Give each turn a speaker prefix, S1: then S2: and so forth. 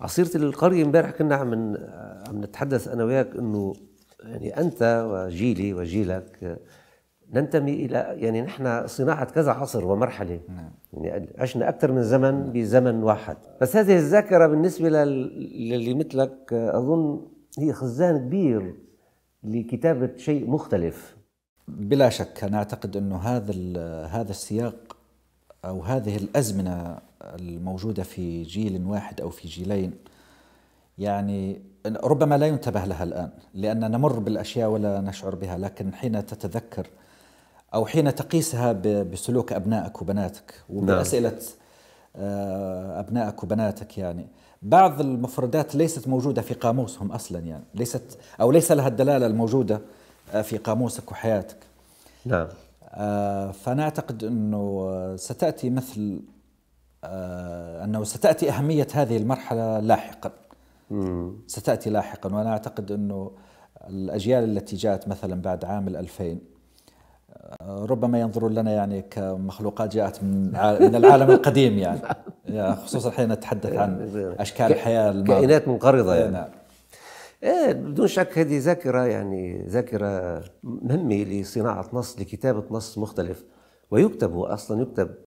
S1: عصيرة القرية امبارح كنا عم عم نتحدث أنا وياك إنه يعني أنت وجيلي وجيلك ننتمي إلى يعني نحن صناعة كذا عصر ومرحلة نعم. يعني عشنا أكثر من زمن بزمن واحد بس هذه الذاكرة بالنسبة للي مثلك أظن هي خزان كبير لكتابة
S2: شيء مختلف بلا شك أنا أعتقد أنه هذا هذا السياق أو هذه الأزمنة الموجودة في جيل واحد أو في جيلين يعني ربما لا ينتبه لها الآن لأن نمر بالأشياء ولا نشعر بها لكن حين تتذكر أو حين تقيسها بسلوك أبنائك وبناتك وبأسئلة نعم. آه، أبنائك وبناتك يعني بعض المفردات ليست موجودة في قاموسهم أصلا يعني ليست أو ليس لها الدلالة الموجودة آه، في قاموسك وحياتك نعم آه، فأنا أعتقد أنه ستأتي مثل آه، أنه ستأتي أهمية هذه المرحلة لاحقا ستأتي لاحقا وأنا أعتقد أنه الأجيال التي جاءت مثلا بعد عام 2000 آه، ربما ينظرون لنا يعني كمخلوقات جاءت من من العالم القديم يعني خصوصا حين نتحدث عن اشكال الحياه
S1: الماضية. كائنات منقرضه يعني نعم إيه بدون شك هذه ذاكرة يعني ذاكرة مهمة لصناعة نص لكتابة نص مختلف ويكتب هو أصلا يكتب